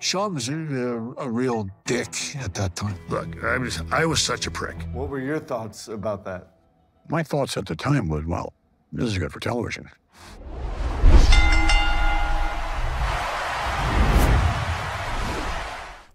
Sean was a, a, real dick at that time. Look, I was, I was such a prick. What were your thoughts about that? My thoughts at the time was, well, this is good for television.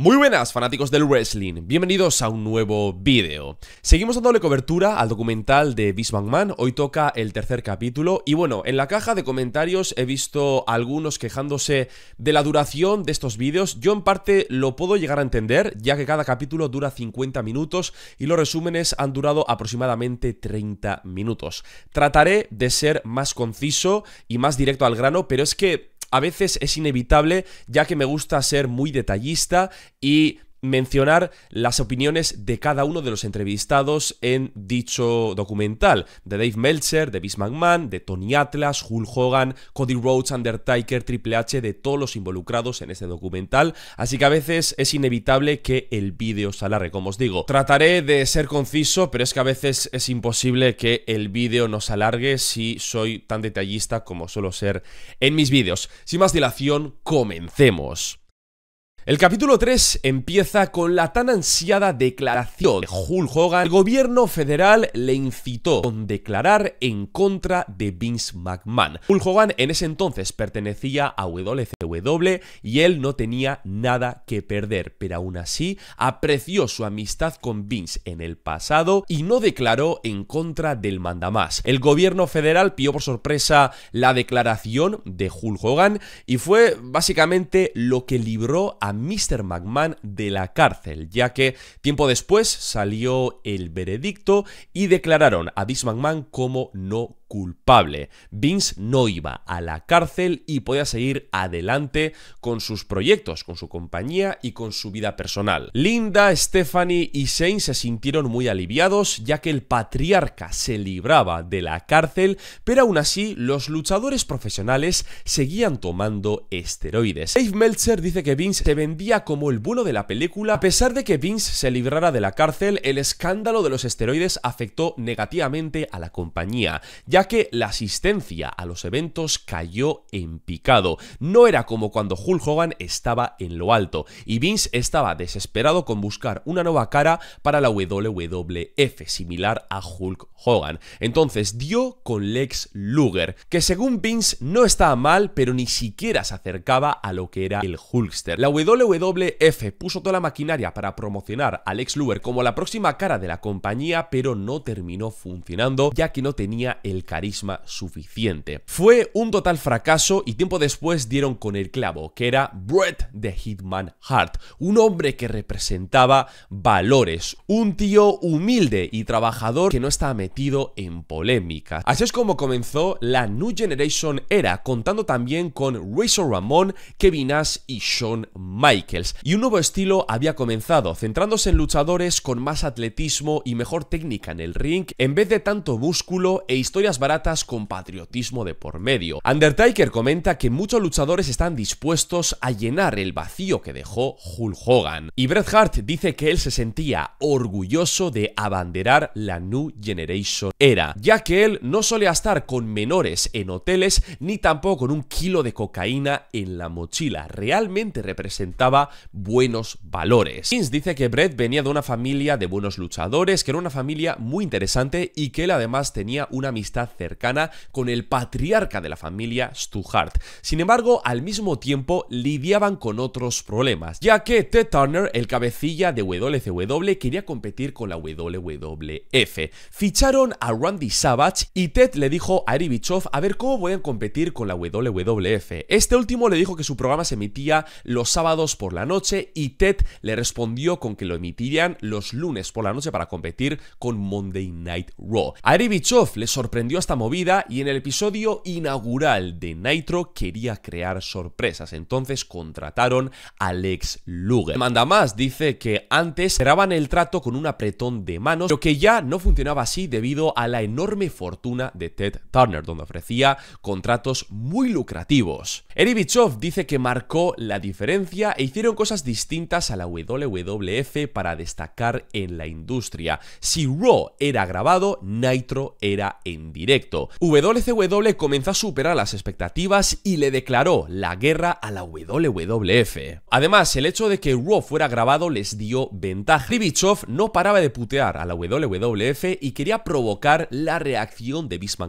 Muy buenas fanáticos del wrestling, bienvenidos a un nuevo vídeo. Seguimos dándole cobertura al documental de Bismarck Man, hoy toca el tercer capítulo y bueno, en la caja de comentarios he visto algunos quejándose de la duración de estos vídeos, yo en parte lo puedo llegar a entender ya que cada capítulo dura 50 minutos y los resúmenes han durado aproximadamente 30 minutos. Trataré de ser más conciso y más directo al grano, pero es que a veces es inevitable ya que me gusta ser muy detallista y mencionar las opiniones de cada uno de los entrevistados en dicho documental, de Dave Meltzer, de Vince McMahon, de Tony Atlas, Hulk Hogan, Cody Rhodes, Undertaker, Triple H, de todos los involucrados en este documental, así que a veces es inevitable que el vídeo se alargue, como os digo. Trataré de ser conciso, pero es que a veces es imposible que el vídeo nos alargue si soy tan detallista como suelo ser en mis vídeos. Sin más dilación, comencemos. El capítulo 3 empieza con la tan ansiada declaración de Hulk Hogan. El gobierno federal le incitó con declarar en contra de Vince McMahon. Hulk Hogan en ese entonces pertenecía a WCW y él no tenía nada que perder, pero aún así apreció su amistad con Vince en el pasado y no declaró en contra del mandamás. El gobierno federal pidió por sorpresa la declaración de Hulk Hogan y fue básicamente lo que libró a Mr. McMahon de la cárcel, ya que tiempo después salió el veredicto y declararon a Vince McMahon como no culpable. Vince no iba a la cárcel y podía seguir adelante con sus proyectos, con su compañía y con su vida personal. Linda, Stephanie y Shane se sintieron muy aliviados ya que el patriarca se libraba de la cárcel, pero aún así los luchadores profesionales seguían tomando esteroides. Dave Meltzer dice que Vince se vendía como el bueno de la película. A pesar de que Vince se librara de la cárcel, el escándalo de los esteroides afectó negativamente a la compañía, ya que la asistencia a los eventos cayó en picado. No era como cuando Hulk Hogan estaba en lo alto, y Vince estaba desesperado con buscar una nueva cara para la WWF, similar a Hulk Hogan. Entonces dio con Lex Luger, que según Vince no estaba mal, pero ni siquiera se acercaba a lo que era el Hulkster. La WWF puso toda la maquinaria para promocionar a Lex Luger como la próxima cara de la compañía, pero no terminó funcionando, ya que no tenía el carisma suficiente. Fue un total fracaso y tiempo después dieron con el clavo, que era Brett de Hitman Hart, un hombre que representaba valores, un tío humilde y trabajador que no estaba metido en polémica. Así es como comenzó la New Generation Era, contando también con Razor Ramón, Kevin Nash y Shawn Michaels. Y un nuevo estilo había comenzado, centrándose en luchadores con más atletismo y mejor técnica en el ring, en vez de tanto músculo e historias baratas con patriotismo de por medio. Undertaker comenta que muchos luchadores están dispuestos a llenar el vacío que dejó Hulk Hogan. Y Bret Hart dice que él se sentía orgulloso de abanderar la New Generation Era, ya que él no solía estar con menores en hoteles ni tampoco con un kilo de cocaína en la mochila. Realmente representaba buenos valores. Vince dice que Bret venía de una familia de buenos luchadores, que era una familia muy interesante y que él además tenía una amistad cercana con el patriarca de la familia Stuhart. Sin embargo, al mismo tiempo lidiaban con otros problemas, ya que Ted Turner, el cabecilla de WCW, quería competir con la WWF. Ficharon a Randy Savage y Ted le dijo a Eric a ver cómo voy a competir con la WWF. Este último le dijo que su programa se emitía los sábados por la noche y Ted le respondió con que lo emitirían los lunes por la noche para competir con Monday Night Raw. A Eric le sorprendió hasta esta movida y en el episodio inaugural de Nitro quería crear sorpresas. Entonces contrataron a Lex Luger. Manda más, dice que antes cerraban el trato con un apretón de manos, lo que ya no funcionaba así debido a la enorme fortuna de Ted Turner, donde ofrecía contratos muy lucrativos. Eri Bichov dice que marcó la diferencia e hicieron cosas distintas a la WWF para destacar en la industria. Si Raw era grabado, Nitro era en directo. WCW comenzó a superar las expectativas y le declaró la guerra a la WWF. Además, el hecho de que Raw fuera grabado les dio ventaja. Ribichov no paraba de putear a la WWF y quería provocar la reacción de Bismarck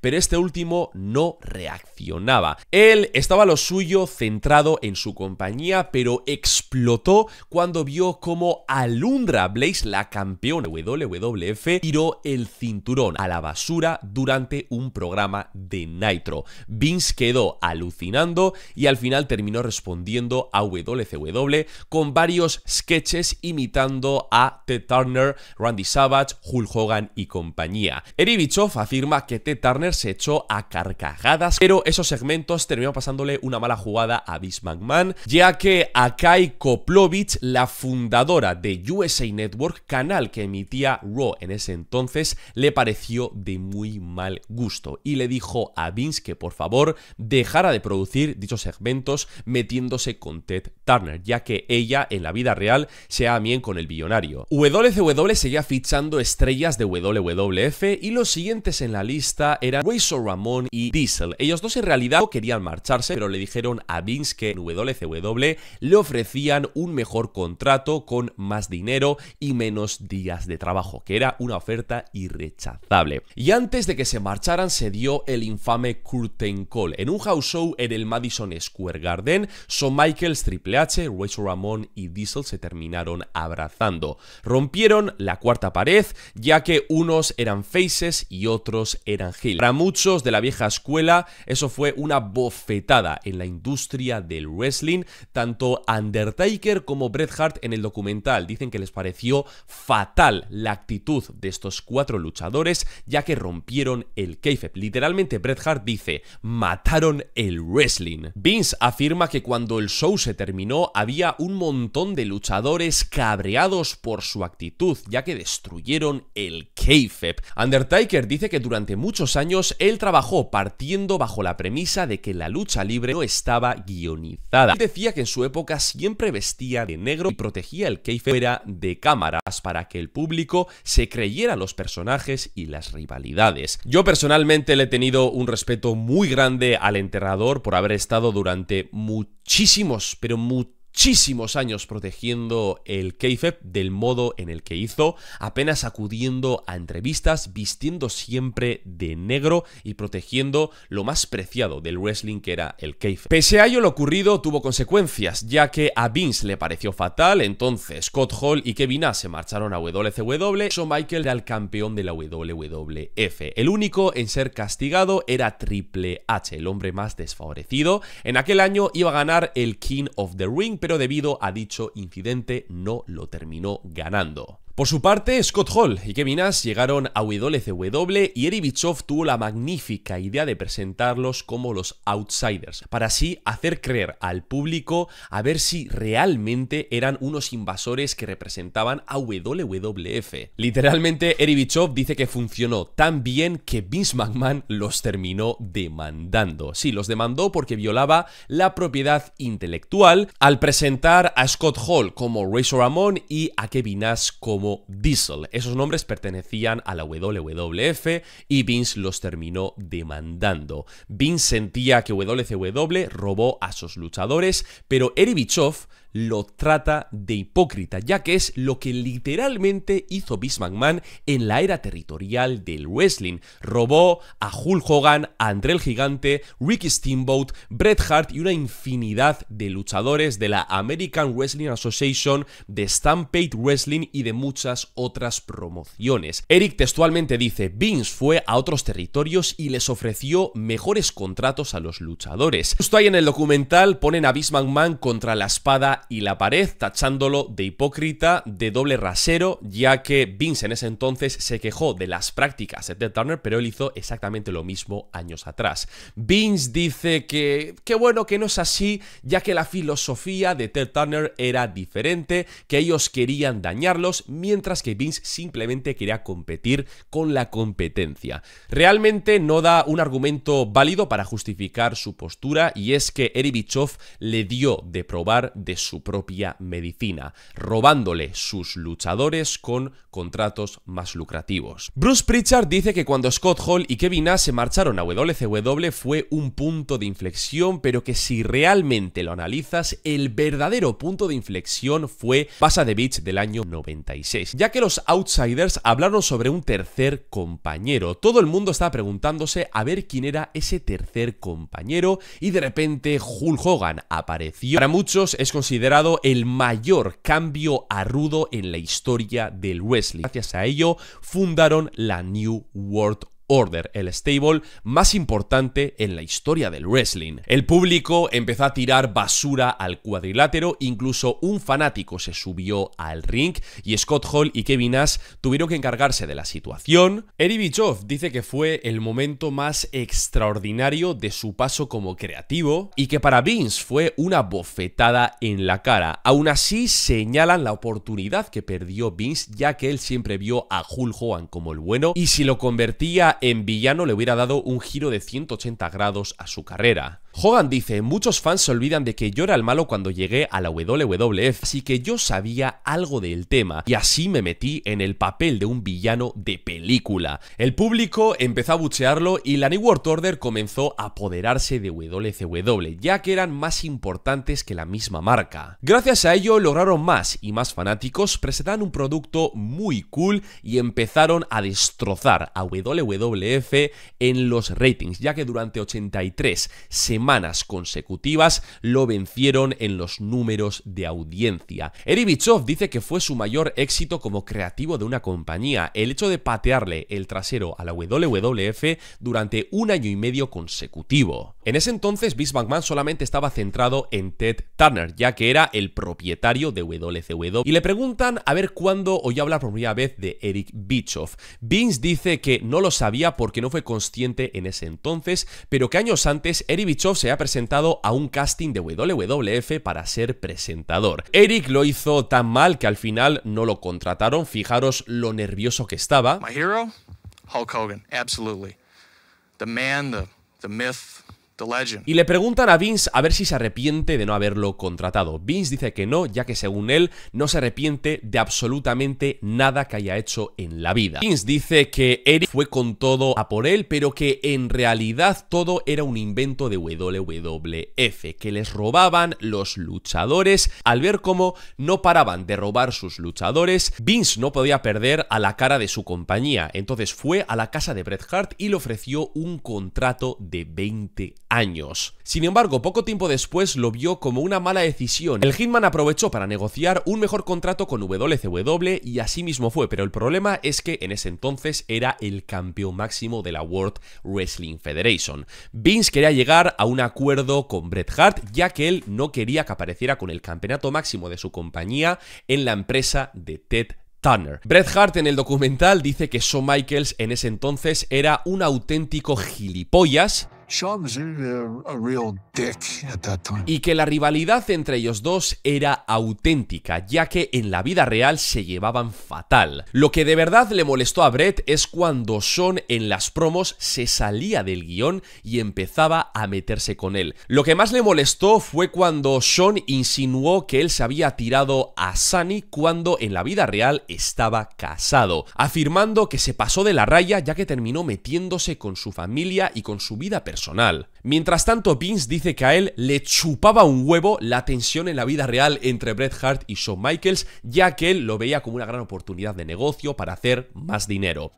pero este último no reaccionaba. Él estaba lo suyo centrado en su compañía, pero explotó cuando vio como Alundra Blaze, la campeona WWF, tiró el cinturón a la basura durante un programa de Nitro. Vince quedó alucinando y al final terminó respondiendo a WCW con varios sketches imitando a Ted Turner, Randy Savage, Hulk Hogan y compañía. Eri afirma que Ted Turner se echó a carcajadas, pero esos segmentos terminó pasándole una mala jugada a Vince McMahon, ya que Akai Koplovich, la fundadora de USA Network, canal que emitía Raw en ese entonces, le pareció de muy mal gusto, y le dijo a Vince que por favor dejara de producir dichos segmentos metiéndose con Ted Turner, ya que ella en la vida real sea bien con el billonario. WCW e seguía fichando estrellas de WWF y los siguientes en la lista eran Razor Ramón y Diesel. Ellos dos en realidad no querían marcharse, pero le dijeron a Vince que en WCW e le ofrecían un mejor contrato con más dinero y menos días de trabajo, que era una oferta irrechazable. Y antes de que se marcharan se dio el infame Curtain Call en un house show en el Madison Square Garden. Son Michaels, Triple H, Rachel Ramón y Diesel se terminaron abrazando. Rompieron la cuarta pared ya que unos eran faces y otros eran heel. Para muchos de la vieja escuela eso fue una bofetada en la industria del wrestling. Tanto Undertaker como Bret Hart en el documental dicen que les pareció fatal la actitud de estos cuatro luchadores ya que rompieron el kayfabe. Literalmente Bret Hart dice, mataron el wrestling. Vince afirma que cuando el show se terminó había un montón de luchadores cabreados por su actitud, ya que destruyeron el kayfabe. Undertaker dice que durante muchos años él trabajó partiendo bajo la premisa de que la lucha libre no estaba guionizada. Él decía que en su época siempre vestía de negro y protegía el kayfabe fuera de cámaras para que el público se creyera los personajes y las rivalidades. Yo personalmente le he tenido un respeto muy grande al enterrador por haber estado durante muchísimos, pero muchísimos muchísimos años protegiendo el KFEP del modo en el que hizo, apenas acudiendo a entrevistas, vistiendo siempre de negro y protegiendo lo más preciado del wrestling que era el KFEP. Pese a ello, lo ocurrido tuvo consecuencias, ya que a Vince le pareció fatal, entonces Scott Hall y Kevin A se marcharon a WCW, e, Shawn Michael era el campeón de la WWF. El único en ser castigado era Triple H, el hombre más desfavorecido. En aquel año iba a ganar el King of the Ring, pero debido a dicho incidente no lo terminó ganando. Por su parte, Scott Hall y Kevin Nash llegaron a WCW e y Eric Bischoff tuvo la magnífica idea de presentarlos como los outsiders, para así hacer creer al público a ver si realmente eran unos invasores que representaban a WWF. Literalmente, Eric Bischoff dice que funcionó tan bien que Vince McMahon los terminó demandando. Sí, los demandó porque violaba la propiedad intelectual al presentar a Scott Hall como Razor Ramon y a Kevin Nash como Diesel. Esos nombres pertenecían a la WWF y Vince los terminó demandando. Vince sentía que WCW robó a sus luchadores, pero Eric Bischoff lo trata de hipócrita, ya que es lo que literalmente hizo Vince McMahon en la era territorial del wrestling. Robó a Hulk Hogan, a André el Gigante, Ricky Steamboat, Bret Hart y una infinidad de luchadores de la American Wrestling Association, de Stampede Wrestling y de muchas otras promociones. Eric textualmente dice, Vince fue a otros territorios y les ofreció mejores contratos a los luchadores. Justo ahí en el documental ponen a Vince McMahon contra la espada y la pared, tachándolo de hipócrita, de doble rasero, ya que Vince en ese entonces se quejó de las prácticas de Ted Turner, pero él hizo exactamente lo mismo años atrás. Vince dice que qué bueno que no es así, ya que la filosofía de Ted Turner era diferente, que ellos querían dañarlos, mientras que Vince simplemente quería competir con la competencia. Realmente no da un argumento válido para justificar su postura y es que Eric le dio de probar de su propia medicina, robándole sus luchadores con contratos más lucrativos. Bruce Pritchard dice que cuando Scott Hall y Kevin Nash se marcharon a WCW fue un punto de inflexión, pero que si realmente lo analizas, el verdadero punto de inflexión fue Pasa de Beach del año 96, ya que los outsiders hablaron sobre un tercer compañero. Todo el mundo estaba preguntándose a ver quién era ese tercer compañero y de repente Hulk Hogan apareció. Para muchos es considerado el mayor cambio a rudo en la historia del Wesley Gracias a ello fundaron la New World Order, el stable más importante en la historia del wrestling. El público empezó a tirar basura al cuadrilátero, incluso un fanático se subió al ring y Scott Hall y Kevin Nash tuvieron que encargarse de la situación. Eric dice que fue el momento más extraordinario de su paso como creativo y que para Vince fue una bofetada en la cara. Aún así señalan la oportunidad que perdió Vince ya que él siempre vio a Hulk Hogan como el bueno y si lo convertía en villano le hubiera dado un giro de 180 grados a su carrera. Hogan dice, muchos fans se olvidan de que yo era el malo cuando llegué a la WWF, así que yo sabía algo del tema y así me metí en el papel de un villano de película. El público empezó a buchearlo y la New World Order comenzó a apoderarse de WCW, e, ya que eran más importantes que la misma marca. Gracias a ello lograron más y más fanáticos, presentaron un producto muy cool y empezaron a destrozar a WWF en los ratings, ya que durante 83 semanas semanas consecutivas lo vencieron en los números de audiencia. Eri dice que fue su mayor éxito como creativo de una compañía, el hecho de patearle el trasero a la WWF durante un año y medio consecutivo. En ese entonces, Vince McMahon solamente estaba centrado en Ted Turner, ya que era el propietario de WCW, e. y le preguntan a ver cuándo oyó hablar por primera vez de Eric Bischoff. Vince dice que no lo sabía porque no fue consciente en ese entonces, pero que años antes Eric Bischoff se había presentado a un casting de WWF para ser presentador. Eric lo hizo tan mal que al final no lo contrataron, fijaros lo nervioso que estaba. Hulk Hogan, absolutely. The man, myth. Y le preguntan a Vince a ver si se arrepiente de no haberlo contratado. Vince dice que no, ya que según él no se arrepiente de absolutamente nada que haya hecho en la vida. Vince dice que Eric fue con todo a por él, pero que en realidad todo era un invento de WWF, que les robaban los luchadores. Al ver cómo no paraban de robar sus luchadores, Vince no podía perder a la cara de su compañía. Entonces fue a la casa de Bret Hart y le ofreció un contrato de 20 años. Sin embargo, poco tiempo después lo vio como una mala decisión. El Hitman aprovechó para negociar un mejor contrato con WCW y así mismo fue, pero el problema es que en ese entonces era el campeón máximo de la World Wrestling Federation. Vince quería llegar a un acuerdo con Bret Hart, ya que él no quería que apareciera con el campeonato máximo de su compañía en la empresa de Ted Turner. Bret Hart en el documental dice que Shawn Michaels en ese entonces era un auténtico gilipollas y que la rivalidad entre ellos dos era auténtica, ya que en la vida real se llevaban fatal. Lo que de verdad le molestó a Brett es cuando Sean en las promos se salía del guión y empezaba a meterse con él. Lo que más le molestó fue cuando Sean insinuó que él se había tirado a Sunny cuando en la vida real estaba casado, afirmando que se pasó de la raya ya que terminó metiéndose con su familia y con su vida personal personal. Mientras tanto, Vince dice que a él le chupaba un huevo la tensión en la vida real entre Bret Hart y Shawn Michaels, ya que él lo veía como una gran oportunidad de negocio para hacer más dinero.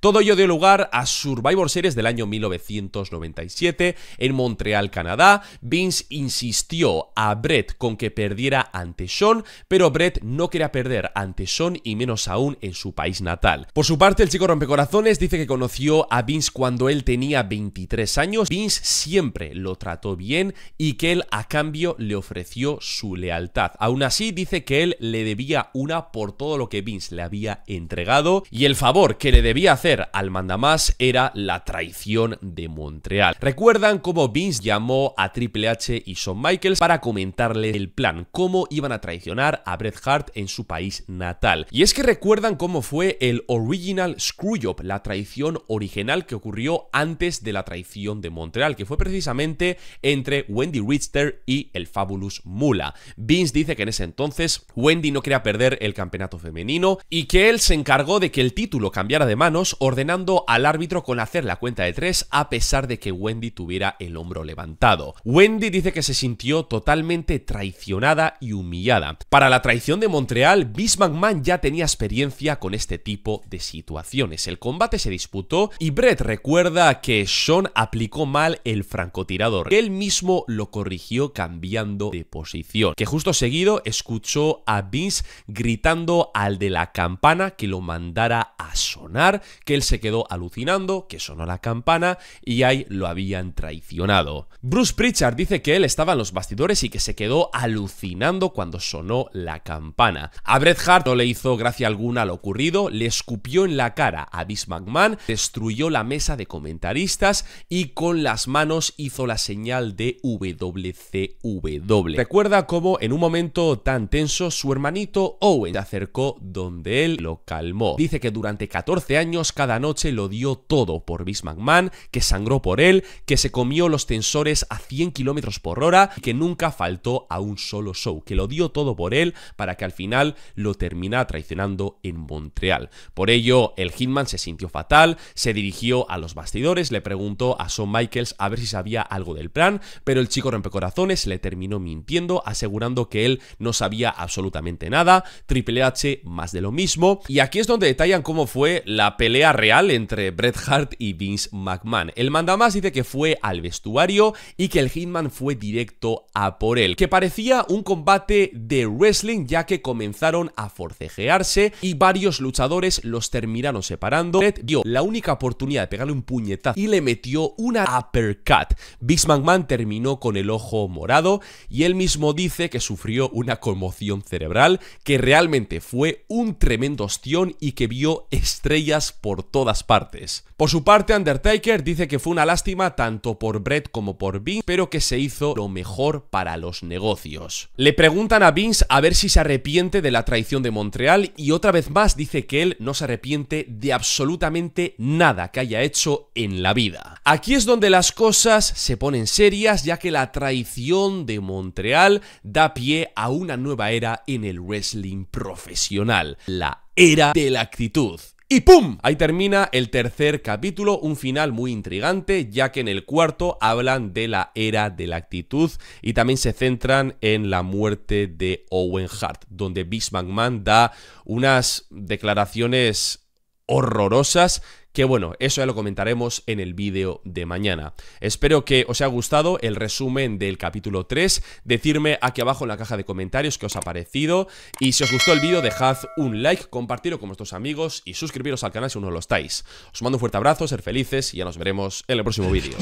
Todo ello dio lugar a Survivor Series del año 1997 en Montreal, Canadá. Vince insistió a Brett con que perdiera ante Sean, pero Brett no quería perder ante Sean y menos aún en su país natal. Por su parte, el chico rompecorazones dice que conoció a Vince cuando él tenía 23 años. Vince siempre lo trató bien y que él a cambio le ofreció su lealtad. Aún así, dice que él le debía una por todo lo que Vince le había entregado y el favor que le debía hacer al mandamás era la traición de Montreal. Recuerdan cómo Vince llamó a Triple H y Shawn Michaels para comentarle el plan, cómo iban a traicionar a Bret Hart en su país natal. Y es que recuerdan cómo fue el original Screwjob, la traición original que ocurrió antes de la traición de Montreal, que fue precisamente entre Wendy Richter y el Fabulous Mula. Vince dice que en ese entonces Wendy no quería perder el campeonato femenino y que él se encargó de que el título cambiara de manos, ordenando al árbitro con hacer la cuenta de tres a pesar de que Wendy tuviera el hombro levantado. Wendy dice que se sintió totalmente traicionada y humillada. Para la traición de Montreal, Vince McMahon ya tenía experiencia con este tipo de situaciones. El combate se disputó y Brett recuerda que Sean aplicó mal el francotirador. Él mismo lo corrigió cambiando de posición. Que justo seguido escuchó a Vince gritando al de la campana que lo mandara a sonar, que él se quedó alucinando, que sonó la campana y ahí lo habían traicionado. Bruce Pritchard dice que él estaba en los bastidores y que se quedó alucinando cuando sonó la campana. A Bret Hart no le hizo gracia alguna lo ocurrido, le escupió en la cara a Vince McMahon, destruyó la mesa de comentaristas y con las manos hizo la señal de WCW. Recuerda cómo en un momento tan tenso su hermanito Owen se acercó donde él lo calmó. Dice que durante 14 años cada noche lo dio todo por Vince McMahon, que sangró por él, que se comió los tensores a 100 km por hora y que nunca faltó a un solo show, que lo dio todo por él para que al final lo termina traicionando en Montreal. Por ello, el Hitman se sintió fatal, se dirigió a los bastidores, le preguntó a Shawn Michaels a ver si sabía algo del plan, pero el chico rompecorazones le terminó mintiendo, asegurando que él no sabía absolutamente nada, Triple H más de lo mismo, y aquí es donde detalla cómo fue la pelea real entre Bret Hart y Vince McMahon. El mandamás dice que fue al vestuario y que el Hitman fue directo a por él, que parecía un combate de wrestling ya que comenzaron a forcejearse y varios luchadores los terminaron separando. Bret dio la única oportunidad de pegarle un puñetazo y le metió una uppercut. Vince McMahon terminó con el ojo morado y él mismo dice que sufrió una conmoción cerebral, que realmente fue un tremendo ostión y que vio estrellas por todas partes. Por su parte, Undertaker dice que fue una lástima tanto por Brett como por Vince, pero que se hizo lo mejor para los negocios. Le preguntan a Vince a ver si se arrepiente de la traición de Montreal y otra vez más dice que él no se arrepiente de absolutamente nada que haya hecho en la vida. Aquí es donde las cosas se ponen serias ya que la traición de Montreal da pie a una nueva era en el wrestling profesional, la era de la actitud. Y ¡pum! Ahí termina el tercer capítulo, un final muy intrigante, ya que en el cuarto hablan de la era de la actitud y también se centran en la muerte de Owen Hart, donde bismarck McMahon da unas declaraciones horrorosas que bueno, eso ya lo comentaremos en el vídeo de mañana. Espero que os haya gustado el resumen del capítulo 3. Decirme aquí abajo en la caja de comentarios qué os ha parecido. Y si os gustó el vídeo, dejad un like, compartirlo con vuestros amigos y suscribiros al canal si no lo estáis. Os mando un fuerte abrazo, ser felices y ya nos veremos en el próximo vídeo.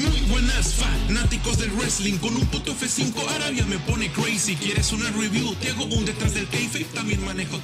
me pone ¿Quieres detrás también manejo